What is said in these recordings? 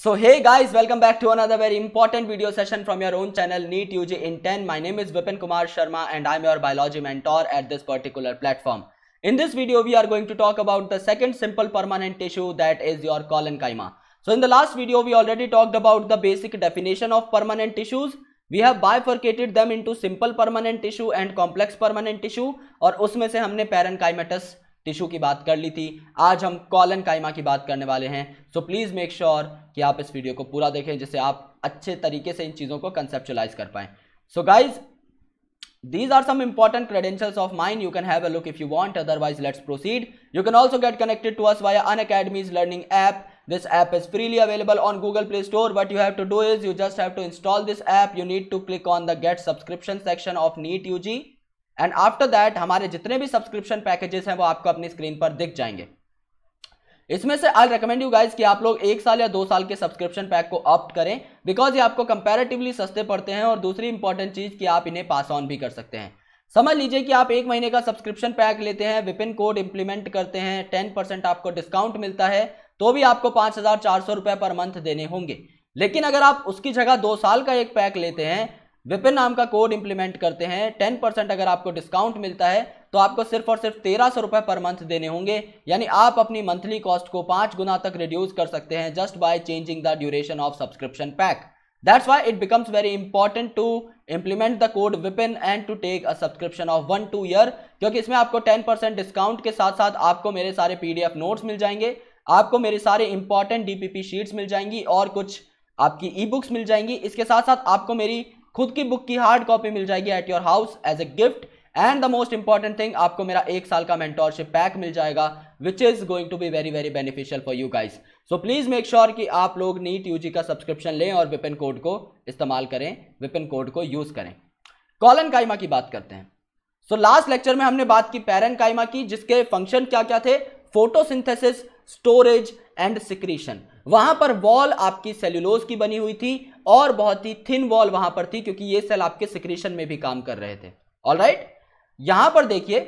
So hey guys, welcome back to another very important video session from your own channel Neat UG in My name is Vipin Kumar Sharma and I'm your biology mentor at this particular platform. In this video, we are going to talk about the second simple permanent tissue that is your colonchyma. So in the last video, we already talked about the basic definition of permanent tissues. We have bifurcated them into simple permanent tissue and complex permanent tissue Or उसमें से parenchymatous tissue की बात कर ली थी आज हम colon कायमा की बात करने वाले हैं सो प्लीज़ मेक श्योर कि आप इस वीडियो को पूरा देखें जिससे आप अच्छे तरीके से इन चीज़ों को कंसेप्चुलाइज कर पाएँ so guys these are some important credential of mind you can have a look if you want otherwise let's proceed you can also get connected to us via Unacademy's learning app this app is freely available on Google Play Store but you have to do is you just have to install this app you need to click on the get subscription section of NEET you ji and after that हमारे जितने भी subscription packages हैं वो आपको अपनी screen पर दिख जाएंगे इसमें से आई रिकमेंड यू गाइज कि आप लोग एक साल या दो साल के सब्सक्रिप्शन पैक को ऑप्ट करें बिकॉज ये आपको कंपेरेटिवली सस्ते पड़ते हैं और दूसरी इंपॉर्टेंट चीज़ कि आप इन्हें पास ऑन भी कर सकते हैं समझ लीजिए कि आप एक महीने का सब्सक्रिप्शन पैक लेते हैं विपिन कोड इंप्लीमेंट करते हैं टेन परसेंट आपको डिस्काउंट मिलता है तो भी आपको पाँच हज़ार चार सौ रुपये पर मंथ देने होंगे लेकिन अगर आप उसकी जगह दो साल का एक पैक लेते हैं विपिन नाम का कोड इंप्लीमेंट करते हैं टेन परसेंट अगर आपको डिस्काउंट मिलता है तो आपको सिर्फ और सिर्फ तेरह सौ रुपये पर मंथ देने होंगे यानी आप अपनी मंथली कॉस्ट को पाँच गुना तक रिड्यूस कर सकते हैं just by changing the duration of subscription pack that's why it becomes very important to implement the code Vipin and to take a subscription of one two year क्योंकि इसमें आपको टेन परसेंट डिस्काउंट के साथ साथ आपको मेरे सारे पी डी एफ नोट्स मिल जाएंगे आपको मेरे सारे important D P P sheets मिल जाएंगी और कुछ आपकी ई बुक्स मिल जाएंगी इसके साथ साथ आपको मेरी खुद की बुक की हार्ड कॉपी मिल जाएगी at your house as a gift and the most important thing आपको मेरा एक साल का मेंटोरशिप पैक मिल जाएगा which is going to be very very beneficial for you guys so please make sure कि आप लोग नीट यूजी का सब्सक्रिप्शन लें और विपिन कोड को इस्तेमाल करें विपिन कोड को यूज करें कॉलन काइमा की बात करते हैं सो लास्ट लेक्चर में हमने बात की पैरन काइमा की जिसके फंक्शन क्या क्या थे फोटोसिंथेसिस स्टोरेज एंड सिक्रीशन वहां पर वॉल आपकी सेल्यूलोज की बनी हुई थी और बहुत ही थिन वॉल वहां पर थी क्योंकि ये सेल आपके सिक्रेशन में भी काम कर रहे थे ऑल राइट यहां पर देखिए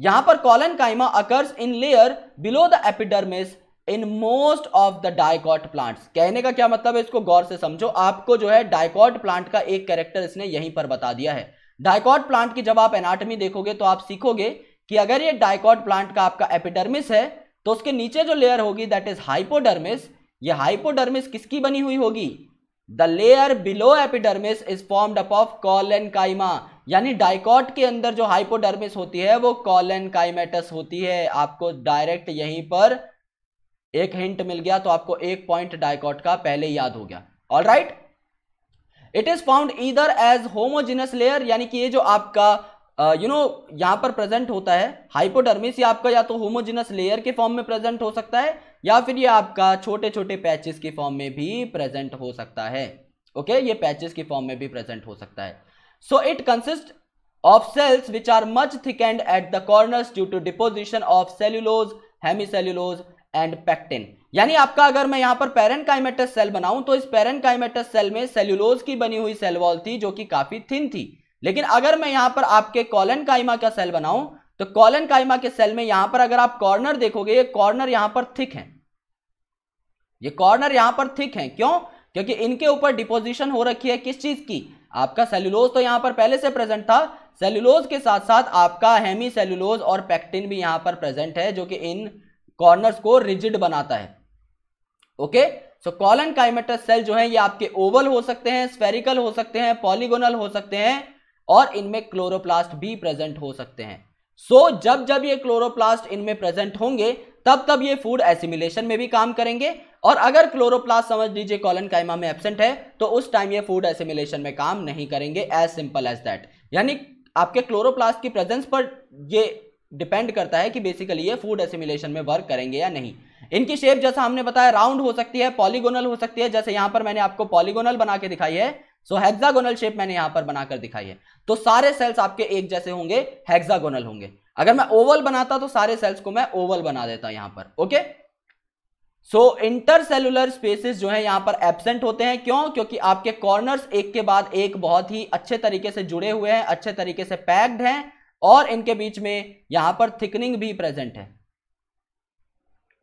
यहां पर collenchyma occurs in layer below the epidermis in most of the dicot plants कहने का क्या मतलब है इसको गौर से समझो आपको जो है डायकॉट प्लांट का एक कैरेक्टर इसने यहीं पर बता दिया है डायकॉट प्लांट की जब आप एनाटमी देखोगे तो आप सीखोगे कि अगर ये डायकॉट प्लांट का आपका एपिडर्मिस है तो उसके नीचे जो लेयर होगी दैट इज हाइपोडर्मिस ये हाइपोडर्मिस किसकी बनी हुई होगी the layer below epidermis is formed up of collenchyma यानी डाइकॉट के अंदर जो हाइपोडर्मिस होती है वो कॉलन काइमेटस होती है आपको डायरेक्ट यहीं पर एक हिंट मिल गया तो आपको एक पॉइंट डायकॉट का पहले याद हो गया all right it is found either as homogeneous layer यानी कि ये जो आपका यू नो यहां पर प्रेजेंट होता है हाइपोडर्मिस ये आपका या तो होमोजिनस लेयर के फॉर्म में प्रेजेंट हो सकता है या फिर ये आपका छोटे छोटे पैचेस के फॉर्म में भी प्रेजेंट हो सकता है ओके okay? ये पैचेस के फॉर्म में भी प्रेजेंट हो सकता है so it consist of which are much thick and at the corners due to deposition of cellulose hemicellulose and pectin यानी आपका अगर मैं यहां पर पेरेंट काइमेटस सेल बनाऊं तो इस पेरेंट काइमेटस सेल में सेल्यूलोज की बनी हुई सेल वॉल थी जो कि काफी थिन थी लेकिन अगर मैं यहां पर आपके कॉलन काइमा का सेल बनाऊं तो कॉलन काइमा के सेल में यहां पर अगर आप कॉर्नर देखोगे ये कॉर्नर यहां पर थिक है ये कॉर्नर यहां पर थिक है क्यों क्योंकि इनके ऊपर डिपोजिशन हो रखी है किस चीज की आपका सेल्यूलोज तो यहां पर पहले से प्रेजेंट था सेल्यूलोज के साथ साथ आपका हेमी सेल्यूलोज और पैक्टिन भी यहां पर प्रेजेंट है जो कि इन कॉर्नर्स को रिजिड बनाता है okay so collenchymatous cell जो है ये आपके ओवल हो सकते हैं स्फेरिकल हो सकते हैं पॉलीगोनल हो सकते हैं और इनमें क्लोरोप्लास्ट भी प्रेजेंट हो सकते हैं सो so, जब जब ये क्लोरोप्लास्ट इनमें प्रेजेंट होंगे तब तब ये फूड एसिमिलेशन में भी काम करेंगे और अगर क्लोरोप्लास्ट समझ लीजिए कॉलन कायमा में एबसेंट है तो उस टाइम ये फूड एसिमिलेशन में काम नहीं करेंगे एज सिंपल एज दैट यानी आपके क्लोरोप्लास्ट की प्रेजेंस पर ये डिपेंड करता है कि बेसिकली ये फूड एसिमिलेशन में वर्क करेंगे या नहीं इनकी शेप जैसा हमने बताया राउंड हो सकती है पॉलीगोनल हो सकती है जैसे यहां पर मैंने आपको पॉलीगोनल बना के दिखाई है सो हेक्सागोनल शेप मैंने यहां पर बनाकर दिखाई है तो सारे सेल्स आपके एक जैसे होंगे हेक्सागोनल होंगे अगर मैं ओवल बनाता तो सारे सेल्स को मैं ओवल बना देता यहां पर ओके सो इंटरसेलुलर स्पेसिस जो है यहां पर एबसेंट होते हैं क्यों क्योंकि आपके कॉर्नर एक के बाद एक बहुत ही अच्छे तरीके से जुड़े हुए हैं अच्छे तरीके से पैक्ड हैं और इनके बीच में यहां पर थिकनिंग भी प्रेजेंट है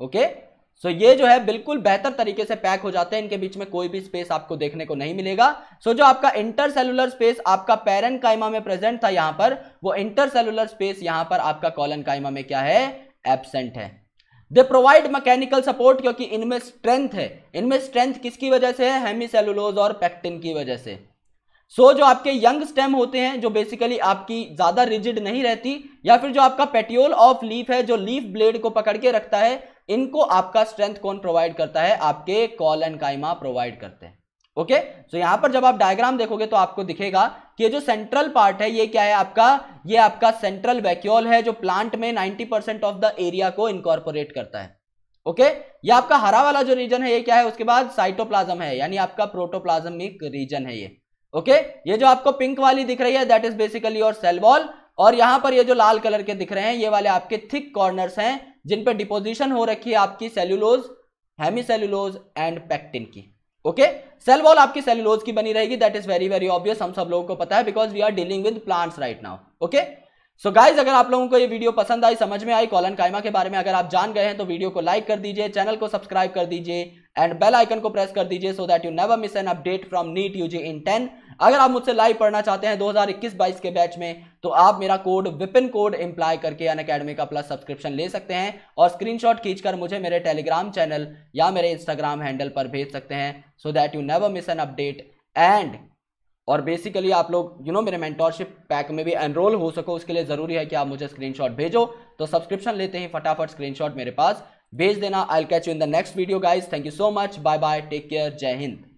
ओके okay? सो ये जो है बिल्कुल बेहतर तरीके से पैक हो जाते हैं इनके बीच में कोई भी स्पेस आपको देखने को नहीं मिलेगा सो जो आपका इंटरसेलुलर स्पेस आपका पेरन कायमा में प्रेजेंट था यहां पर वो सेलुलर स्पेस यहां पर आपका कॉलन कायमा में क्या है एबसेंट है दे प्रोवाइड मैकेनिकल सपोर्ट क्योंकि इनमें स्ट्रेंथ है इनमें स्ट्रेंथ किसकी वजह से है हेमी और पैक्टिन की वजह से सो so, जो आपके यंग स्टेम होते हैं जो बेसिकली आपकी ज्यादा रिजिड नहीं रहती या फिर जो आपका पेटियोल ऑफ लीफ है जो लीफ ब्लेड को पकड़ के रखता है इनको आपका स्ट्रेंथ कौन प्रोवाइड करता है आपके कॉल एंड काइमा प्रोवाइड करते हैं ओके okay? सो so, यहां पर जब आप डायग्राम देखोगे तो आपको दिखेगा कि ये जो सेंट्रल पार्ट है ये क्या है आपका ये आपका सेंट्रल वैक्यूल है जो प्लांट में 90% ऑफ द एरिया को इनकॉर्पोरेट करता है ओके okay? ये आपका हरा वाला जो रीजन है ये क्या है उसके बाद साइटोप्लाज्म है यानी आपका प्रोटोप्लाज्मिक रीजन है ये ओके ये जो आपको पिंक वाली दिख रही है that is basically your cell wall और यहां पर ये जो लाल कलर के दिख रहे हैं ये वाले आपके थिक कॉर्नर्स हैं जिन पर डिपोजिशन हो रखी है आपकी cellulose hemicellulose and pectin की ओके सेल वॉल आपकी सेल्यूलोज की बनी रहेगी that is very very obvious हम सब लोगों को पता है because we are dealing with plants right now okay so guys अगर आप लोगों को ये वीडियो पसंद आई समझ में आई कॉलन कायमा के बारे में अगर आप जान गए हैं तो वीडियो को लाइक कर दीजिए चैनल को सब्सक्राइब कर दीजिए एंड बेल आइकन को प्रेस कर दीजिए so that you never miss an update from NEET UG in ten अगर आप मुझसे लाइव पढ़ना चाहते हैं 2021-22 के बैच में तो आप मेरा कोड विपिन कोड एम्प्लाई करके अन अकेडमी का प्लस सब्सक्रिप्शन ले सकते हैं और स्क्रीनशॉट खींचकर मुझे मेरे टेलीग्राम चैनल या मेरे इंस्टाग्राम हैंडल पर भेज सकते हैं so that you never miss an update and और बेसिकली आप लोग यू नो मेरे मेंटोरशिप पैक में भी एनरोल हो सको उसके लिए ज़रूरी है कि आप मुझे स्क्रीनशॉट भेजो तो सब्सक्रिप्शन लेते ही फटाफट स्क्रीनशॉट मेरे पास भेज देना I catch you in the next video guys thank you so much bye bye take care जय हिंद